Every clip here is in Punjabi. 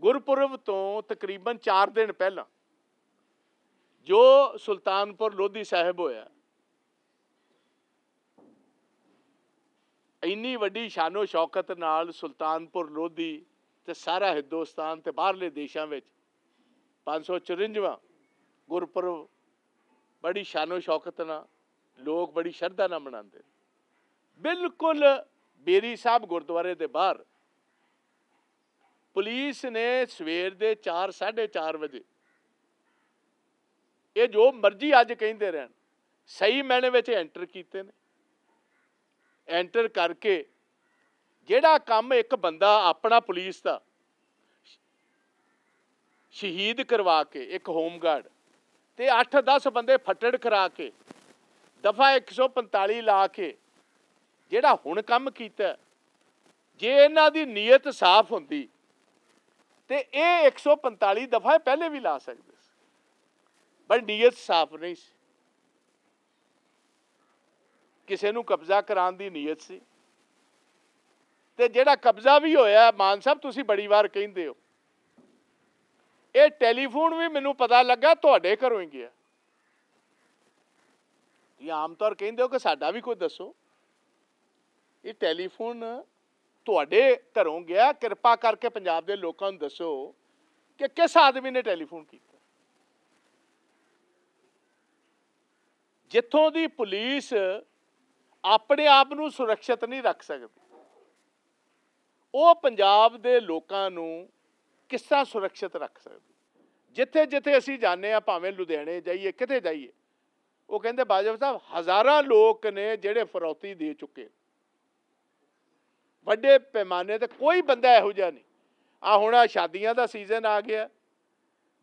ਗੁਰਪੁਰਬ ਤੋਂ ਤਕਰੀਬਨ 4 ਦਿਨ ਪਹਿਲਾਂ ਜੋ ਸੁਲਤਾਨਪੁਰ ਲੋਧੀ ਸਾਹਿਬ ਹੋਇਆ ਇੰਨੀ ਵੱਡੀ ਸ਼ਾਨੋ ਸ਼ੌਕਤ ਨਾਲ ਸੁਲਤਾਨਪੁਰ ਲੋਧੀ ਤੇ ਸਾਰਾ ਹਿੰਦੁਸਤਾਨ ਤੇ ਬਾਹਰਲੇ ਦੇਸ਼ਾਂ ਵਿੱਚ 554ਵਾਂ ਗੁਰਪੁਰਬ ਬੜੀ ਸ਼ਾਨੋ ਸ਼ੌਕਤ ਨਾਲ ਲੋਕ ਬੜੀ ਸ਼ਰਧਾ ਨਾਲ ਮਨਾਉਂਦੇ ਬਿਲਕੁਲ ਬੇਰੀ ਸਾਹਿਬ ਗੁਰਦੁਆਰੇ ਦੇ ਬਾਹਰ ਪੁਲਿਸ ਨੇ ਸਵੇਰ ਦੇ 4 4:30 ਵਜੇ ਇਹ ਜੋ ਮਰਜ਼ੀ ਅੱਜ ਕਹਿੰਦੇ ਰਹਿਣ ਸਹੀ ਮੈਨੇ ਵਿੱਚ ਐਂਟਰ ਕੀਤੇ ਨੇ ਐਂਟਰ ਕਰਕੇ ਜਿਹੜਾ ਕੰਮ ਇੱਕ ਬੰਦਾ ਆਪਣਾ ਪੁਲਿਸ ਦਾ ਸ਼ਹੀਦ ਕਰਵਾ ਕੇ ਇੱਕ ਹੋਮਗਾਰਡ ਤੇ 8-10 ਬੰਦੇ ਫੱਟੜ ਕਰਾ ਕੇ ਦਫਾ 145 ਲਾ ਕੇ ਜਿਹੜਾ ਹੁਣ ਕੰਮ ਕੀਤਾ ਜੇ ਇਹਨਾਂ ਦੀ ਨੀਅਤ ਸਾਫ਼ ਹੁੰਦੀ ਤੇ ਇਹ 145 ਦਫਾ ਪਹਿਲੇ ਵੀ ਲਾ ਸਕਦੇ ਸੀ ਪਰ ਨੀਅਤ ਸਾਫ਼ ਨਹੀਂ ਸੀ ਕਿਸੇ ਨੂੰ ਕਬਜ਼ਾ ਕਰਾਉਣ ਦੀ ਨੀਅਤ ਸੀ ਤੇ ਜਿਹੜਾ ਕਬਜ਼ਾ ਵੀ ਹੋਇਆ ਮਾਨ ਸਾਹਿਬ ਤੁਸੀਂ ਬੜੀ ਵਾਰ ਕਹਿੰਦੇ ਹੋ ਇਹ ਟੈਲੀਫੋਨ ਵੀ ਮੈਨੂੰ ਪਤਾ ਲੱਗਾ ਤੁਹਾਡੇ ਘਰੋਂ ਹੀ ਗਿਆ ਇਹ ਆਮ ਤੌਰ ਕਹਿੰਦੇ ਹੋ ਕਿ ਸਾਡਾ ਵੀ ਕੋਈ ਦੱਸੋ ਇਹ ਟੈਲੀਫੋਨ ਤੁਹਾਡੇ ਘਰੋਂ ਗਿਆ ਕਿਰਪਾ ਕਰਕੇ ਪੰਜਾਬ ਦੇ ਲੋਕਾਂ ਨੂੰ ਦੱਸੋ ਕਿ ਕਿਸ ਆਦਮੀ ਨੇ ਟੈਲੀਫੋਨ ਕੀਤਾ ਜਿੱਥੋਂ ਦੀ ਪੁਲਿਸ ਆਪਣੇ ਆਪ ਨੂੰ ਸੁਰੱਖਿਅਤ ਨਹੀਂ ਰੱਖ ਸਕਦੀ ਉਹ ਪੰਜਾਬ ਦੇ ਲੋਕਾਂ ਨੂੰ ਕਿਸ ਤਰ੍ਹਾਂ ਸੁਰੱਖਿਅਤ ਰੱਖ ਸਕਦੀ ਜਿੱਥੇ ਜਿੱਥੇ ਅਸੀਂ ਜਾਂਦੇ ਆ ਭਾਵੇਂ ਲੁਧਿਆਣੇ ਜਾਈਏ ਕਿਤੇ ਜਾਈਏ ਉਹ ਕਹਿੰਦੇ ਬਾਜਵਾ ਸਾਹਿਬ ਹਜ਼ਾਰਾਂ ਲੋਕ ਨੇ ਜਿਹੜੇ ਫਰੌਤੀ ਦੇ ਚੁੱਕੇ ਵੱਡੇ ਪੈਮਾਨੇ ਤੇ ਕੋਈ ਬੰਦਾ ਇਹੋ ਜਿਹਾ ਨਹੀਂ ਆ ਹੁਣ ਆ ਸ਼ਾਦੀਆਂ ਦਾ ਸੀਜ਼ਨ ਆ ਗਿਆ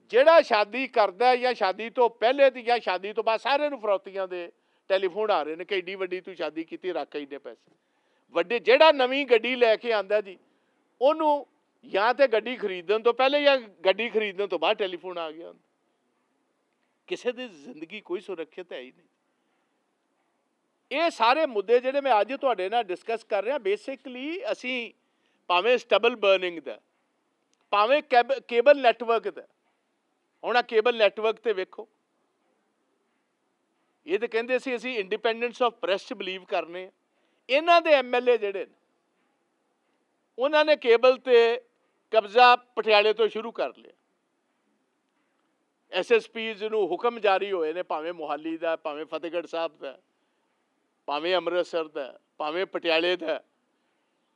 ਜਿਹੜਾ ਸ਼ਾਦੀ ਕਰਦਾ ਜਾਂ ਸ਼ਾਦੀ ਤੋਂ ਪਹਿਲੇ ਦੀ ਜਾਂ ਸ਼ਾਦੀ ਤੋਂ ਬਾਅਦ ਸਾਰਿਆਂ ਨੂੰ ਫਰੌਤੀਆਂ ਦੇ ਟੈਲੀਫੋਨ ਆ ਰਹੇ ਨੇ ਕਿ ਏਡੀ ਵੱਡੀ ਤੂੰ ਸ਼ਾਦੀ ਕੀਤੀ ਰੱਖ ਇੰਨੇ ਪੈਸੇ ਵੱਡੇ ਜਿਹੜਾ ਨਵੀਂ ਗੱਡੀ ਲੈ ਕੇ ਆਂਦਾ ਜੀ ਉਹਨੂੰ ਜਾਂ ਤੇ ਗੱਡੀ ਖਰੀਦਣ ਤੋਂ ਪਹਿਲੇ ਜਾਂ ਗੱਡੀ ਖਰੀਦਣ ਤੋਂ ਬਾਅਦ ਟੈਲੀਫੋਨ ਆ ਗਿਆ ਕਿਸੇ ਦੀ ਜ਼ਿੰਦਗੀ ਕੋਈ ਸੁਰੱਖਿਅਤ ਹੈ ਹੀ ਨਹੀਂ ਇਹ ਸਾਰੇ ਮੁੱਦੇ ਜਿਹੜੇ ਮੈਂ ਅੱਜ ਤੁਹਾਡੇ ਨਾਲ ਡਿਸਕਸ ਕਰ ਰਿਹਾ ਬੇਸਿਕਲੀ ਅਸੀਂ ਭਾਵੇਂ ਸਟਬਲ ਬਰਨਿੰਗ ਦਾ ਭਾਵੇਂ ਕੇਬਲ ਨੈਟਵਰਕ ਦਾ ਹੁਣ ਆ ਕੇਬਲ ਨੈਟਵਰਕ ਤੇ ਵੇਖੋ ਇਹ ਤਾਂ ਕਹਿੰਦੇ ਸੀ ਅਸੀਂ ਇੰਡੀਪੈਂਡੈਂਸ ਆਫ ਪ੍ਰੈਸ ਬਲੀਵ ਕਰਨੇ ਇਹਨਾਂ ਦੇ ਐਮਐਲਏ ਜਿਹੜੇ ਨੇ ਉਹਨਾਂ ਨੇ ਕੇਬਲ ਤੇ ਕਬਜ਼ਾ ਪਟਿਆਲੇ ਤੋਂ ਸ਼ੁਰੂ ਕਰ ਲਿਆ ਐਸਐਸਪੀਜ਼ ਨੂੰ ਹੁਕਮ ਜਾਰੀ ਹੋਏ ਨੇ ਭਾਵੇਂ ਮੁਹਾਲੀ ਦਾ ਭਾਵੇਂ ਫਤਿਹਗੜ੍ਹ ਸਾਹਿਬ ਦਾ भावें अमृतसर द भावें पटियाले द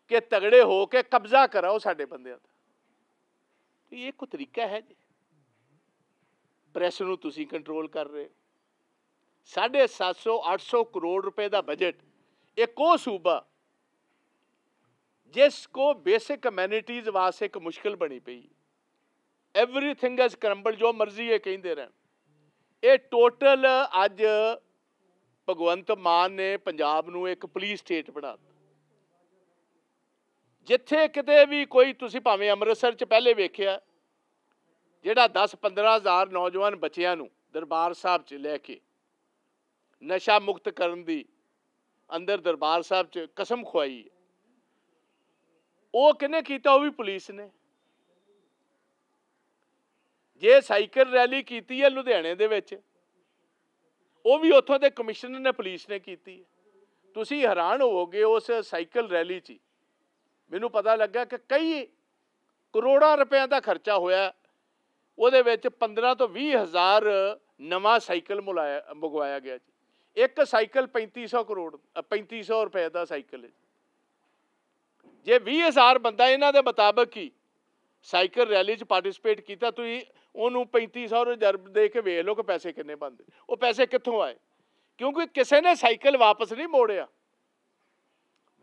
के तगड़े हो के कब्जा कराओ साढ़े बंद एक तो तरीका है जी प्रेस नी कंट्रोल कर रहे साढ़े सात सौ अठ सौ करोड़ रुपए का बजट एक सूबा जिसको बेसिक कम्यूनिटीज वास्ते एक मुश्किल बनी पी एवरीथिंग एज करंबल जो मर्जी है कहें रहन ये टोटल अज ਭਗਵੰਤ ਮਾਨ ਨੇ ਪੰਜਾਬ ਨੂੰ ਇੱਕ ਪੁਲਿਸ ਸਟੇਟ ਬਣਾ ਦਿੱਤਾ ਜਿੱਥੇ ਕਿਤੇ ਵੀ ਕੋਈ ਤੁਸੀਂ ਭਾਵੇਂ ਅੰਮ੍ਰਿਤਸਰ 'ਚ ਪਹਿਲੇ ਵੇਖਿਆ ਜਿਹੜਾ 10-15000 ਨੌਜਵਾਨ ਬੱਚਿਆਂ ਨੂੰ ਦਰਬਾਰ ਸਾਹਿਬ 'ਚ ਲੈ ਕੇ ਨਸ਼ਾ ਮੁਕਤ ਕਰਨ ਦੀ ਅੰਦਰ ਦਰਬਾਰ ਸਾਹਿਬ 'ਚ ਕਸਮ ਖਵਾਈ ਉਹ ਕਿਨੇ ਕੀਤਾ ਉਹ ਵੀ ਪੁਲਿਸ ਨੇ ਜੇ ਸਾਈਕਲ ਰੈਲੀ ਕੀਤੀ ਹੈ ਲੁਧਿਆਣੇ ਦੇ ਵਿੱਚ ਉਹ ਵੀ ਉੱਥੋਂ ਦੇ ਕਮਿਸ਼ਨਰ ਨੇ ਪੁਲਿਸ ਨੇ ਕੀਤੀ ਤੁਸੀਂ ਹੈਰਾਨ ਹੋਵੋਗੇ ਉਸ ਸਾਈਕਲ ਰੈਲੀ 'ਚ ਮੈਨੂੰ ਪਤਾ ਲੱਗਾ ਕਿ ਕਈ ਕਰੋੜਾਂ ਰੁਪਏ ਦਾ ਖਰਚਾ ਹੋਇਆ ਉਹਦੇ ਵਿੱਚ 15 ਤੋਂ 20 ਹਜ਼ਾਰ ਨਵਾਂ ਸਾਈਕਲ ਮੰਗਵਾਇਆ ਗਿਆ ਜੀ ਇੱਕ ਸਾਈਕਲ 3500 ਕਰੋੜ 3500 ਰੁਪਏ ਦਾ ਸਾਈਕਲ ਹੈ ਜੇ 20000 ਬੰਦਾ ਇਹਨਾਂ ਦੇ ਮੁਤਾਬਕ ਹੀ ਸਾਈਕਲ ਰੈਲੀ 'ਚ ਪਾਰਟਿਸਿਪੇਟ ਕੀਤਾ ਤੁਸੀਂ ਉਹਨੂੰ 3500 ਰਿਜ਼ਰਵ ਦੇ ਕੇ ਵੇਖ ਲਓ ਕਿ ਪੈਸੇ ਕਿੰਨੇ ਬੰਦੇ ਉਹ ਪੈਸੇ ਕਿੱਥੋਂ ਆਏ ਕਿਉਂਕਿ ਕਿਸੇ ਨੇ ਸਾਈਕਲ ਵਾਪਸ ਨਹੀਂ ਮੋੜਿਆ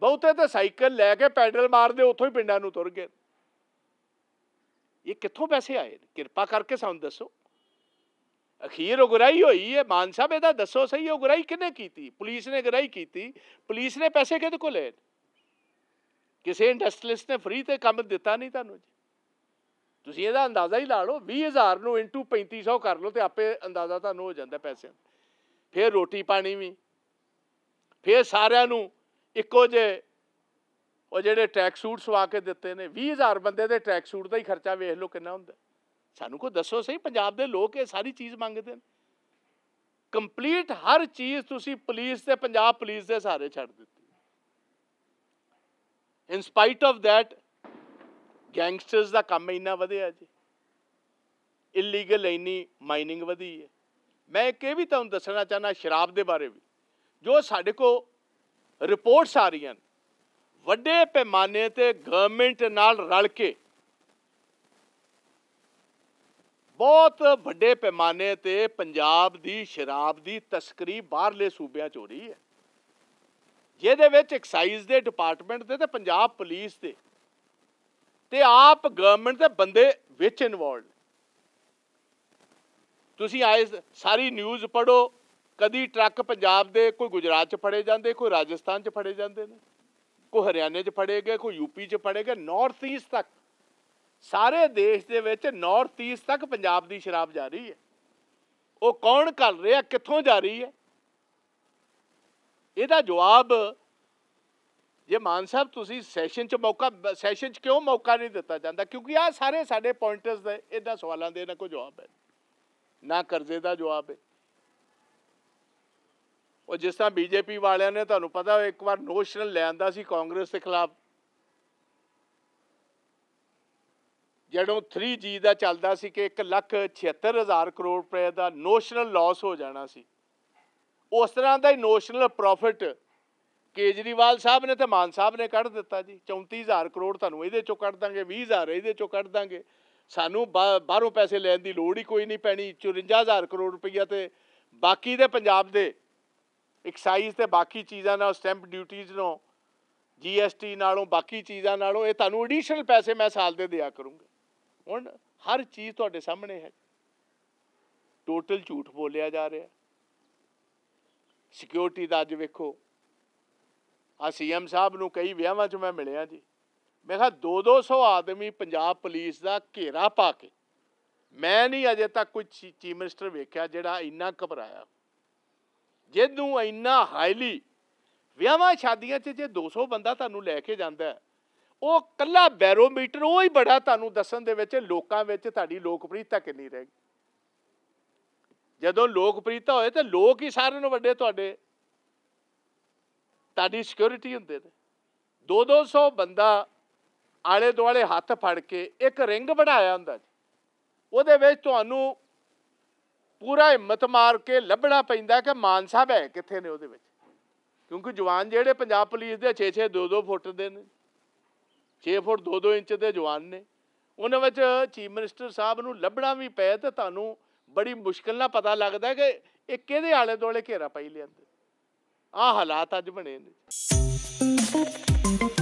ਬਹੁਤੇ ਤਾਂ ਸਾਈਕਲ ਲੈ ਕੇ ਪੈਡਲ ਮਾਰਦੇ ਉੱਥੋਂ ਹੀ ਪਿੰਡਾਂ ਨੂੰ ਤੁਰ ਗਏ ਇਹ ਕਿੱਥੋਂ ਪੈਸੇ ਆਏ ਕਿਰਪਾ ਕਰਕੇ ਸਾਨੂੰ ਦੱਸੋ ਅਖੀਰ ਉਗਰਾਈ ਹੋਈ ਹੈ ਮਾਨ ਸਾਹਿਬ ਇਹਦਾ ਦੱਸੋ ਸਹੀ ਉਗਰਾਈ ਕਿਨੇ ਕੀਤੀ ਪੁਲਿਸ ਨੇ ਗਰਾਈ ਕੀਤੀ ਪੁਲਿਸ ਨੇ ਪੈਸੇ ਕਿਹਦੇ ਕੋਲ ਲਏ ਕਿਸੇ ਇੰਡਸਟਰੀਅਲਿਸਟ ਨੇ ਫ੍ਰੀ ਤੇ ਕੰਮ ਦਿੱਤਾ ਨਹੀਂ ਤੁਹਾਨੂੰ ਜੀ ਤੁਸੀਂ ਇਹਦਾ ਅੰਦਾਜ਼ਾ ਹੀ ਲਾ ਲਓ 20000 ਨੂੰ ਇੰਟੂ 3500 ਕਰ ਲਓ ਤੇ ਆਪੇ ਅੰਦਾਜ਼ਾ ਤੁਹਾਨੂੰ ਹੋ ਜਾਂਦਾ ਪੈਸੇ ਫਿਰ ਰੋਟੀ ਪਾਣੀ ਵੀ ਫਿਰ ਸਾਰਿਆਂ ਨੂੰ ਇੱਕੋ ਜੇ ਉਹ ਜਿਹੜੇ ਟਰੈਕ ਸੂਟ ਸਵਾ ਕੇ ਦਿੱਤੇ ਨੇ 20000 ਬੰਦੇ ਦੇ ਟਰੈਕ ਸੂਟ ਦਾ ਹੀ ਖਰਚਾ ਵੇਖ ਲਓ ਕਿੰਨਾ ਹੁੰਦਾ ਸਾਨੂੰ ਕੋ ਦੱਸੋ ਸਹੀ ਪੰਜਾਬ ਦੇ ਲੋਕ ਇਹ ਸਾਰੀ ਚੀਜ਼ ਮੰਗਦੇ ਨੇ ਕੰਪਲੀਟ ਹਰ ਚੀਜ਼ ਤੁਸੀਂ ਪੁਲਿਸ ਤੇ ਪੰਜਾਬ ਪੁਲਿਸ ਦੇ ਸਾਰੇ ਛੱਡ ਦਿੱਤੀ in spite of that gangsters ਦਾ ਕੰਮ ਇੰਨਾ ਵਧਿਆ ਜੀ ਇਲੀਗਲ ਇੰਨੀ ਮਾਈਨਿੰਗ ਵਧੀ ਹੈ ਮੈਂ ਇੱਕ ਇਹ ਵੀ ਤੁਹਾਨੂੰ ਦੱਸਣਾ ਚਾਹਨਾ ਸ਼ਰਾਬ ਦੇ ਬਾਰੇ ਵੀ ਜੋ ਸਾਡੇ ਕੋ ਰਿਪੋਰਟਸ ਆ ਰਹੀਆਂ ਵੱਡੇ ਪੈਮਾਨੇ ਤੇ ਗਵਰਨਮੈਂਟ ਨਾਲ ਰਲ ਕੇ ਬਹੁਤ ਵੱਡੇ ਪੈਮਾਨੇ ਤੇ ਪੰਜਾਬ ਦੀ ਸ਼ਰਾਬ ਦੀ ਤਸਕਰੀ ਬਾਹਰਲੇ ਸੂਬਿਆਂ 'ਚ ਹੋ ਰਹੀ ਹੈ ਜਿਹਦੇ ਵਿੱਚ ਐਕਸਾਈਜ਼ ਦੇ ਡਿਪਾਰਟਮੈਂਟ ਦੇ ਤੇ ਪੰਜਾਬ ਪੁਲਿਸ ਦੇ ਤੇ ਆਪ ਗਵਰਨਮੈਂਟ ਦੇ ਬੰਦੇ ਵਿੱਚ ਇਨਵੋਲਡ ਤੁਸੀਂ ਆਏ ਸਾਰੀ ਨਿਊਜ਼ ਪੜੋ ਕਦੀ ਟਰੱਕ ਪੰਜਾਬ ਦੇ ਕੋਈ ਗੁਜਰਾਤ 'ਚ ਫੜੇ ਜਾਂਦੇ ਕੋਈ ਰਾਜਸਥਾਨ 'ਚ ਫੜੇ ਜਾਂਦੇ ਨੇ ਕੋਈ ਹਰਿਆਣੇ 'ਚ ਫੜੇ ਗਏ ਕੋਈ ਯੂਪੀ 'ਚ ਫੜੇ ਗਏ ਨਾਰਥ ਈਸਟ ਤੱਕ ਸਾਰੇ ਦੇਸ਼ ਦੇ ਵਿੱਚ ਨਾਰਥ ਈਸਟ ਤੱਕ ਪੰਜਾਬ ਦੀ ਸ਼ਰਾਬ ਜਾ ਰਹੀ ਹੈ ਉਹ ਕੌਣ ਕਰ ਰਿਹਾ ਕਿੱਥੋਂ ਜਾ ਰਹੀ ਹੈ ਇਹਦਾ ਜਵਾਬ ਜੇ ਮਾਨ ਸਾਹਿਬ ਤੁਸੀਂ ਸੈਸ਼ਨ 'ਚ ਮੌਕਾ ਸੈਸ਼ਨ 'ਚ ਕਿਉਂ ਮੌਕਾ ਨਹੀਂ ਦਿੱਤਾ ਜਾਂਦਾ ਕਿਉਂਕਿ ਆ ਸਾਰੇ ਸਾਡੇ ਪੁਆਇੰਟਸ ਦੇ ਇਹਦਾ ਸਵਾਲਾਂ ਦੇ ਇਹਨਾਂ ਕੋ ਜਵਾਬ ਹੈ ਨਾ ਕਰਜ਼ੇ ਦਾ ਜਵਾਬ ਹੈ ਉਹ ਜਿਸ ਤਰ੍ਹਾਂ ਬੀਜੇਪੀ ਵਾਲਿਆਂ ਨੇ ਤੁਹਾਨੂੰ ਪਤਾ ਇੱਕ ਵਾਰ ਨੋਸ਼ਨਲ ਲਿਆਂਦਾ ਸੀ ਕਾਂਗਰਸ ਦੇ ਖਿਲਾਫ ਜਦੋਂ 3G ਦਾ ਚੱਲਦਾ ਸੀ ਕਿ 1 ਲੱਖ ਕਰੋੜ ਰੁਪਏ ਦਾ ਨੋਸ਼ਨਲ ਲਾਸ ਹੋ ਜਾਣਾ ਸੀ ਉਸ ਤਰ੍ਹਾਂ ਦਾ ਹੀ ਨੋਸ਼ਨਲ ਪ੍ਰੋਫਿਟ ਕੇਜਰੀਵਾਲ ਸਾਹਿਬ ਨੇ ਤੇ ਮਾਨ ਸਾਹਿਬ ਨੇ ਕੱਢ ਦਿੱਤਾ ਜੀ 34000 ਕਰੋੜ ਤੁਹਾਨੂੰ ਇਹਦੇ ਚੋਂ ਕੱਢ ਦਾਂਗੇ 20000 ਇਹਦੇ ਚੋਂ ਕੱਢ ਦਾਂਗੇ ਸਾਨੂੰ ਬਾਹਰੋਂ ਪੈਸੇ ਲੈਣ ਦੀ ਲੋੜ ਹੀ ਕੋਈ ਨਹੀਂ ਪੈਣੀ 54000 ਕਰੋੜ ਰੁਪਈਆ ਤੇ ਬਾਕੀ ਦੇ ਪੰਜਾਬ ਦੇ ਐਕਸਾਈਜ਼ ਤੇ ਬਾਕੀ ਚੀਜ਼ਾਂ ਨਾਲ ਸਟੈਂਪ ਡਿਊਟੀਆਂ ਨਾਲ ਜੀਐਸਟੀ ਨਾਲੋਂ ਬਾਕੀ ਚੀਜ਼ਾਂ ਨਾਲੋਂ ਇਹ ਤੁਹਾਨੂੰ ਐਡੀਸ਼ਨਲ ਪੈਸੇ ਮੈਂ ਸਾਲ ਦੇ ਦਿਆ ਕਰੂੰਗਾ ਹੁਣ ਹਰ ਚੀਜ਼ ਤੁਹਾਡੇ ਸਾਹਮਣੇ ਹੈ ਟੋਟਲ ਝੂਠ ਬੋਲਿਆ ਜਾ ਰਿਹਾ ਸਿਕਿਉਰਿਟੀ ਦਾ ਅੱਜ ਵੇਖੋ ਆ ਸੀਐਮ ਸਾਹਿਬ ਨੂੰ ਕਈ ਵਿਆਹਾਂ 'ਚ ਮੈਂ ਮਿਲਿਆ ਜੀ ਮੈਂ ਕਿਹਾ 2-200 ਆਦਮੀ ਪੰਜਾਬ ਪੁਲਿਸ ਦਾ ਘੇਰਾ ਪਾ ਕੇ ਮੈਂ ਨਹੀਂ ਅਜੇ ਤੱਕ ਕੋਈ ਚੀਫ ਮਿਨਿਸਟਰ ਵੇਖਿਆ ਜਿਹੜਾ ਇੰਨਾ ਘਬਰਾਇਆ ਜਿੱਦੋਂ ਇੰਨਾ ਹਾਈਲੀ ਵਿਆਹਾਂ ਸ਼ਾਦੀਆਂ 'ਚ ਜੇ 200 ਬੰਦਾ ਤੁਹਾਨੂੰ ਲੈ ਕੇ ਜਾਂਦਾ ਉਹ ਕੱਲਾ ਬੈਰੋਮੀਟਰ ਉਹ ਹੀ ਬੜਾ ਤੁਹਾਨੂੰ ਦੱਸਣ ਦੇ ਵਿੱਚ ਲੋਕਾਂ ਵਿੱਚ ਤੁਹਾਡੀ ਲੋਕਪ੍ਰਿਯਤਾ ਕਿੰਨੀ ਰਹੇਗੀ ਜਦੋਂ ਲੋਕਪ੍ਰਿਯਤਾ ਹੋਏ ਤੇ ਲੋਕ ਹੀ ਸਾਰਿਆਂ ਨੂੰ ਵੱਡੇ ਤੁਹਾਡੇ ਤੁਹਾਡੀ ਸਿਕਿਉਰਿਟੀ ਹੁੰਦੇ ਨੇ 2-200 ਬੰਦਾ ਆਲੇ ਦੁਆਲੇ ਹੱਥ ਫੜ ਕੇ ਇੱਕ ਰਿੰਗ ਬਣਾਇਆ ਹੁੰਦਾ ਜੀ ਉਹਦੇ ਵਿੱਚ ਤੁਹਾਨੂੰ ਪੂਰਾ ਹਿੰਮਤ ਮਾਰ ਕੇ ਲੱਭਣਾ ਪੈਂਦਾ ਕਿ ਮਾਨ ਸਾਹਿਬ ਹੈ ਕਿੱਥੇ ਨੇ ਉਹਦੇ ਵਿੱਚ ਕਿਉਂਕਿ ਜਵਾਨ ਜਿਹੜੇ ਪੰਜਾਬ ਪੁਲਿਸ ਦੇ 6-6 2-2 ਫੁੱਟ ਦੇ ਨੇ 6 ਫੁੱਟ 2-2 ਇੰਚ ਦੇ ਜਵਾਨ ਨੇ ਉਹਨਾਂ ਵਿੱਚ ਚੀਫ ਮਿਨਿਸਟਰ ਸਾਹਿਬ ਨੂੰ ਲੱਭਣਾ ਵੀ ਪਿਆ ਤੇ ਤੁਹਾਨੂੰ ਬੜੀ ਮੁਸ਼ਕਲ ਨਾਲ ਪਤਾ ਲੱਗਦਾ ਕਿ ਇਹ ਕਿਹਦੇ ਆਲੇ ਦੁਆਲੇ ਘੇਰਾ ਪਾਈ ਲਿਆ ਆ ਹਾਲਾਤ ਅੱਜ ਬਣੇ ਨੇ